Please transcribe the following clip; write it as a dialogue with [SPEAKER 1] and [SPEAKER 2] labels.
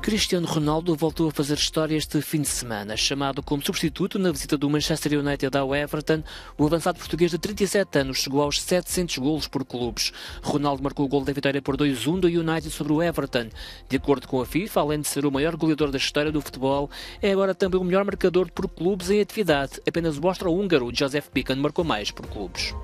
[SPEAKER 1] Cristiano Ronaldo voltou a fazer história este fim de semana. Chamado como substituto na visita do Manchester United ao Everton, o avançado português de 37 anos chegou aos 700 golos por clubes. Ronaldo marcou o gol da vitória por 2-1 do United sobre o Everton. De acordo com a FIFA, além de ser o maior goleador da história do futebol, é agora também o melhor marcador por clubes em atividade. Apenas o austro-húngaro Joseph Pican marcou mais por clubes.